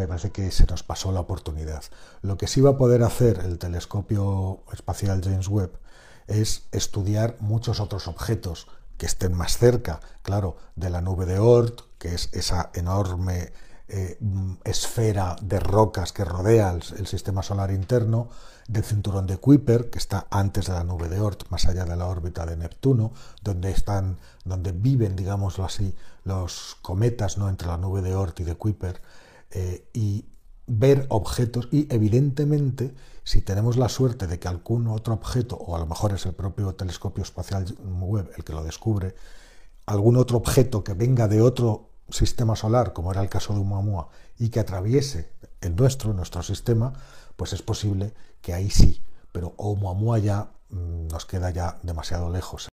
me parece que se nos pasó la oportunidad. Lo que sí va a poder hacer el telescopio espacial James Webb es estudiar muchos otros objetos que estén más cerca, claro, de la nube de Oort, que es esa enorme eh, esfera de rocas que rodea el, sistema solar interno, del cinturón de Kuiper, que está antes de la nube de Oort, más allá de la órbita de Neptuno, donde están, donde viven, digámoslo así, los cometas, ¿no? entre la nube de Oort y de Kuiper eh, y ver objetos y evidentemente si tenemos la suerte de que algún otro objeto, o a lo mejor es el propio telescopio espacial web el que lo descubre, algún otro objeto que venga de otro sistema solar, como era el caso de Oumuamua, y que atraviese el nuestro, nuestro sistema, pues es posible que ahí sí, pero Oumuamua ya mm, nos queda ya demasiado lejos.